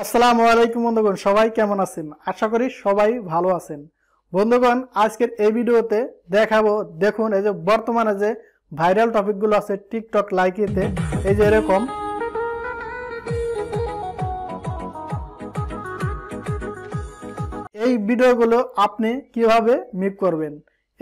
আসসালামু আলাইকুম বন্ধুগণ সবাই কেমন আছেন আশা করি সবাই ভালো আছেন বন্ধুগণ আজকের এই ভিডিওতে দেখাবো দেখুন এই যে বর্তমানে যে ভাইরাল টপিকগুলো আছে টিকটক লাইকিতে এই যে এরকম এই ভিডিওগুলো আপনি কিভাবে মিক করবেন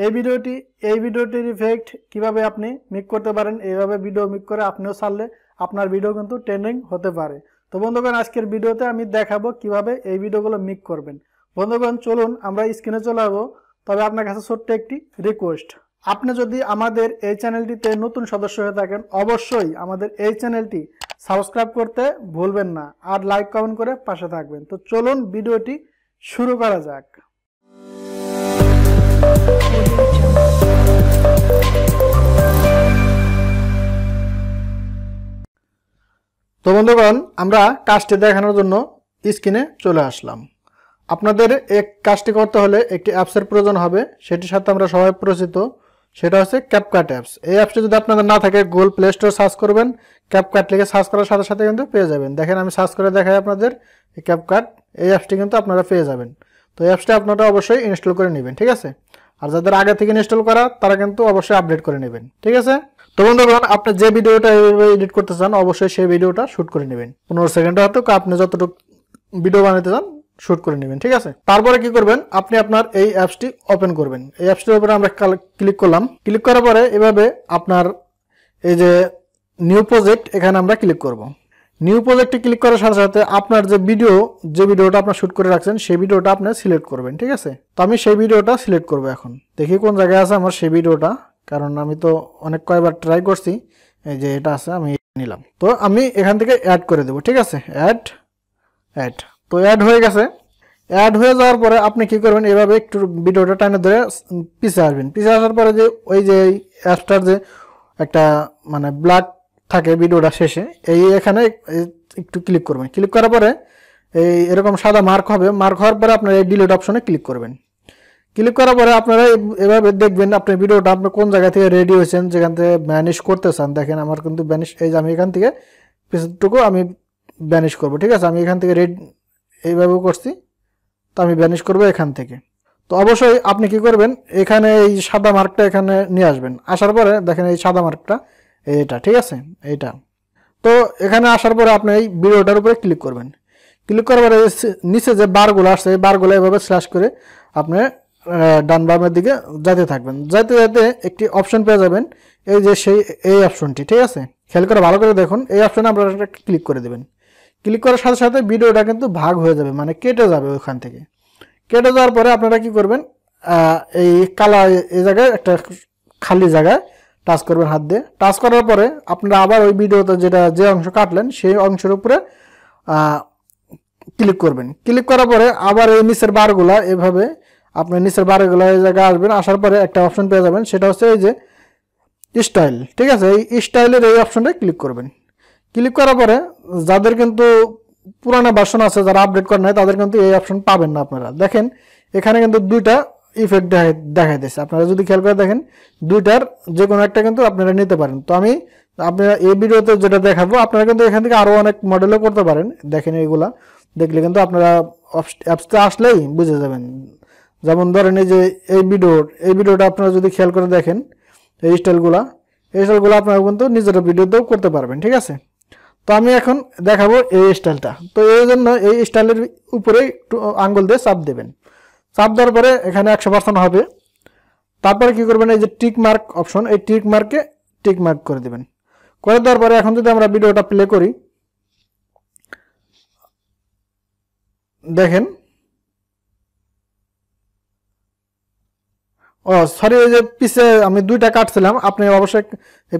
এই ভিডিওটি এই ভিডিওটির ইফেক্ট কিভাবে আপনি মিক করতে পারেন এইভাবে ভিডিও মিক করে আপনিও ছাড়লে আপনার ভিডিও কিন্তু ট্রেন্ডিং হতে পারে তো বন্ধুগণ আজকের ভিডিওতে আমি দেখাবো কিভাবে এই ভিডিওগুলো মিক করবেন বন্ধুগণ চলুন আমরা স্ক্রিনে চলে যাবো তবে আপনার কাছে ছোট্ট একটি রিকোয়েস্ট আপনি যদি আমাদের এই চ্যানেলটিতে নতুন সদস্য হয়ে থাকেন অবশ্যই আমাদের এই চ্যানেলটি সাবস্ক্রাইব করতে ভুলবেন না আর লাইক কমেন্ট করে পাশে থাকবেন তো চলুন ভিডিওটি শুরু করা যাক তো বন্ধুগণ আমরা কাজটি দেখানোর জন্য স্ক্রিনে চলে আসলাম আপনাদের এক কাজটি করতে হলে একটি অ্যাপসের প্রয়োজন হবে সেটির সাথে আমরা সবাই পরিচিত সেটা হচ্ছে ক্যাপকাট অ্যাপস এই অ্যাপসটি যদি আপনাদের না থাকে গুগল প্লে স্টোর সার্চ করবেন ক্যাপকাট লিখে সার্চ করার সাথে সাথে কিন্তু পেয়ে যাবেন দেখেন আমি সার্চ করে দেখাই আপনাদের এই ক্যাপকাট এই অ্যাপসটি কিন্তু আপনারা পেয়ে যাবেন তো এই অ্যাপসটি আপনারা অবশ্যই ইনস্টল করে নেবেন ঠিক আছে আর যাদের আগে থেকে ইনস্টল করা তারা কিন্তু অবশ্যই আপডেট করে নেবেন ঠিক আছে তো বন্ধুগণ আপনি যে ভিডিওটা এডিট করতে চান অবশ্যই সেই ভিডিওটা শুট করে নেবেন পনেরো সেকেন্ড হয়তো আপনি যতটুকু ভিডিও বানাতে চান শুট করে নেবেন ঠিক আছে তারপরে কি করবেন আপনি আপনার এই অ্যাপসটি ওপেন করবেন এই অ্যাপসটির উপরে আমরা ক্লিক করলাম ক্লিক করার পরে এভাবে আপনার এই যে নিউ প্রজেক্ট এখানে আমরা ক্লিক করব নিউ প্রজেক্টে ক্লিক করার সাথে সাথে আপনার যে ভিডিও যে ভিডিওটা আপনার শ্যুট করে রাখছেন সেই ভিডিওটা আপনি সিলেক্ট করবেন ঠিক আছে তো আমি সেই ভিডিওটা সিলেক্ট করবো এখন দেখি কোন জায়গায় আছে আমার সেই ভিডিওটা কারণ আমি তো অনেক কয়েকবার ট্রাই করছি এই যে এটা আছে আমি নিলাম তো আমি এখান থেকে অ্যাড করে দেবো ঠিক আছে অ্যাড অ্যাড তো অ্যাড হয়ে গেছে অ্যাড হয়ে যাওয়ার পরে আপনি কি করবেন এভাবে একটু ভিডিওটা টাইমে ধরে পিছিয়ে আসবেন পিছিয়ে আসার পরে যে ওই যে অ্যাপটার যে একটা মানে ব্ল্যাক থাকে ভিডিওটা শেষে এই এখানে একটু ক্লিক করবেন ক্লিক করার পরে এই এরকম সাদা মার্ক হবে মার্ক হওয়ার পরে আপনার এই ডিলিট অপশনে ক্লিক করবেন ক্লিক করার পরে আপনারা এভাবে দেখবেন আপনার ভিডিওটা আপনি কোন জায়গা থেকে রেডি হয়েছেন যেখান থেকে ব্যানিশ করতে চান দেখেন আমার কিন্তু ব্যানিশ এই যে আমি এখান থেকে পিছনটুকু আমি ব্যানিশ করব ঠিক আছে আমি এখান থেকে রেড এইভাবেও করছি তো আমি ব্যানিশ করব এখান থেকে তো অবশ্যই আপনি কি করবেন এখানে এই সাদা মার্কটা এখানে নিয়ে আসবেন আসার পরে দেখেন এই সাদা মার্কটা এটা ঠিক আছে এইটা তো এখানে আসার পরে আপনি এই ভিডিওটার উপরে ক্লিক করবেন ক্লিক করার পরে নিচে যে বারগুলো আসছে এই বারগুলো এভাবে স্ল্যাশ করে আপনি ডান বামের দিকে যাতে থাকবেন যাতে যাতে একটি অপশন পেয়ে যাবেন এই যে সেই এই অপশনটি ঠিক আছে খেয়াল করে ভালো করে দেখুন এই অপশনে আপনারা ক্লিক করে দেবেন ক্লিক করার সাথে সাথে ভিডিওটা কিন্তু ভাগ হয়ে যাবে মানে কেটে যাবে ওখান থেকে কেটে যাওয়ার পরে আপনারা কি করবেন এই কালা এই জায়গায় একটা খালি জায়গায় টাচ করবেন হাত দিয়ে টাচ করার পরে আপনারা আবার ওই ভিডিওতে যেটা যে অংশ কাটলেন সেই অংশের উপরে ক্লিক করবেন ক্লিক করার পরে আবার এই নিচের বারগুলা এভাবে আপনি নিচের এই জায়গায় আসবেন আসার পরে একটা অপশন পেয়ে যাবেন সেটা হচ্ছে এই যে স্টাইল ঠিক আছে এই স্টাইলের এই অপশনটা ক্লিক করবেন ক্লিক করার পরে যাদের কিন্তু পুরানো ভার্সন আছে যারা আপডেট করে নাই তাদের কিন্তু এই অপশন পাবেন না আপনারা দেখেন এখানে কিন্তু দুইটা ইফেক্ট দেখা দেখা দিয়েছে আপনারা যদি খেয়াল করে দেখেন দুইটার যে কোনো একটা কিন্তু আপনারা নিতে পারেন তো আমি আপনারা এই ভিডিওতে যেটা দেখাবো আপনারা কিন্তু এখান থেকে আরও অনেক মডেলও করতে পারেন দেখেন এইগুলা দেখলে কিন্তু আপনারা অ্যাপসটা আসলেই বুঝে যাবেন যেমন ধরেন এই যে এই ভিডিওর এই ভিডিওটা আপনারা যদি খেয়াল করে দেখেন এই স্টাইলগুলা এই স্টাইলগুলো আপনারা কিন্তু নিজের ভিডিওতেও করতে পারবেন ঠিক আছে তো আমি এখন দেখাবো এই স্টাইলটা তো এই জন্য এই স্টাইলের উপরেই আঙ্গুল দিয়ে চাপ দেবেন চাপ দেওয়ার পরে এখানে একশো পার্সেন্ট হবে তারপরে কি করবেন এই যে টিক মার্ক অপশন এই টিক মার্কে টিক মার্ক করে দেবেন করে দেওয়ার পরে এখন যদি আমরা ভিডিওটা প্লে করি দেখেন ও সরি ওই যে পিসে আমি দুইটা কাটছিলাম আপনি অবশ্যই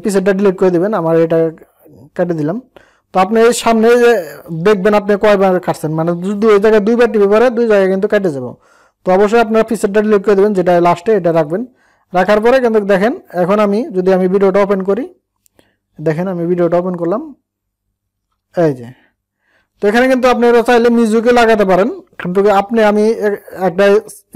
পিসেরটা ডিলিট করে দেবেন আমার এটা কেটে দিলাম তো আপনি সামনে যে দেখবেন আপনি কয়বার কাটছেন মানে যদি ওই জায়গায় দুইবার টিপে পরে দুই জায়গায় কিন্তু কেটে যাব তো অবশ্যই আপনারা পিসেরটা ডিলিট করে দেবেন যেটা লাস্টে এটা রাখবেন রাখার পরে কিন্তু দেখেন এখন আমি যদি আমি ভিডিওটা ওপেন করি দেখেন আমি ভিডিওটা ওপেন করলাম এই যে তো এখানে কিন্তু আপনারা চাইলে মিউজিকে লাগাতে পারেন কিন্তু আপনি আমি একটা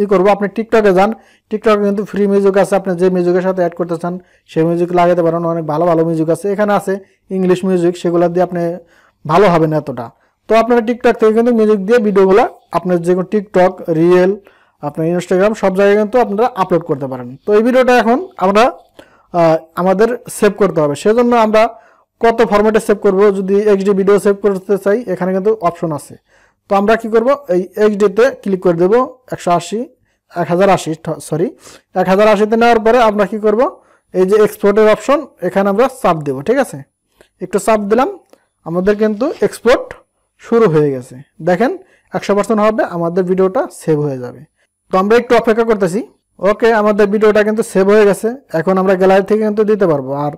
ই করবো আপনি টিকটকে যান টিকটকে কিন্তু ফ্রি মিউজিক আছে আপনি যে মিউজিকের সাথে অ্যাড করতে চান সেই মিউজিক লাগাতে পারেন অনেক ভালো ভালো মিউজিক আছে এখানে আছে ইংলিশ মিউজিক সেগুলো দিয়ে আপনি ভালো হবে না এতটা তো আপনারা টিকটক থেকে কিন্তু মিউজিক দিয়ে ভিডিওগুলো আপনার যে কোনো টিকটক রিয়েল আপনার ইনস্টাগ্রাম সব জায়গায় কিন্তু আপনারা আপলোড করতে পারেন তো এই ভিডিওটা এখন আমরা আমাদের সেভ করতে হবে সেজন্য আমরা কত ফরম্যাটে সেভ করব যদি এক্সডি ভিডিও সেভ করতে চাই এখানে কিন্তু অপশন আছে তো আমরা কি করব এই ডেতে ক্লিক করে দেবো একশো আশি এক হাজার আশি সরি এক হাজার আশিতে নেওয়ার পরে আমরা কি করব এই যে এক্সপোর্টের অপশন এখানে আমরা চাপ দেব ঠিক আছে একটু চাপ দিলাম আমাদের কিন্তু এক্সপোর্ট শুরু হয়ে গেছে দেখেন একশো পার্সেন্ট হবে আমাদের ভিডিওটা সেভ হয়ে যাবে তো আমরা একটু অপেক্ষা করতেছি ওকে আমাদের ভিডিওটা কিন্তু সেভ হয়ে গেছে এখন আমরা গ্যালারি থেকে কিন্তু দিতে পারবো আর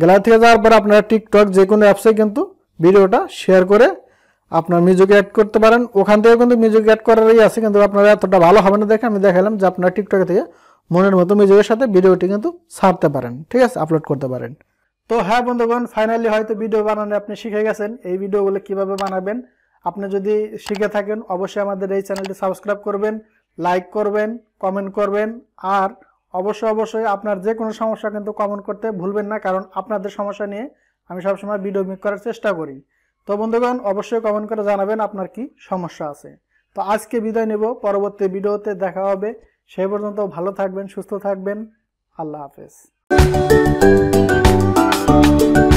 গ্যালারি থেকে যাওয়ার পরে আপনারা টিকটক যে কোনো অ্যাপসে কিন্তু ভিডিওটা শেয়ার করে আপনার মিউজিক অ্যাড করতে পারেন ওখান থেকে কিন্তু মিউজিক অ্যাড করারই আছে কিন্তু আপনারা এতটা ভালো হবে না দেখে আমি দেখালাম যে আপনারা টিকটকে থেকে মনের মতো মিউজিকের সাথে ভিডিওটি কিন্তু ছাড়তে পারেন ঠিক আছে আপলোড করতে পারেন তো হ্যাঁ বন্ধুগণ ফাইনালি হয়তো ভিডিও বানানো আপনি শিখে গেছেন এই ভিডিওগুলো কিভাবে বানাবেন আপনি যদি শিখে থাকেন অবশ্যই আমাদের এই চ্যানেলটি সাবস্ক্রাইব করবেন লাইক করবেন কমেন্ট করবেন আর অবশ্যই অবশ্যই আপনার যে কোনো সমস্যা কিন্তু কমেন্ট করতে ভুলবেন না কারণ আপনাদের সমস্যা নিয়ে আমি সবসময় ভিডিও মেক করার চেষ্টা করি তো বন্ধুগণ অবশ্যই কমেন্ট করে জানাবেন আপনার কি সমস্যা আছে তো আজকে বিদায় নেব পরবর্তী ভিডিওতে দেখা হবে সেই পর্যন্ত ভালো থাকবেন সুস্থ থাকবেন আল্লাহ হাফেজ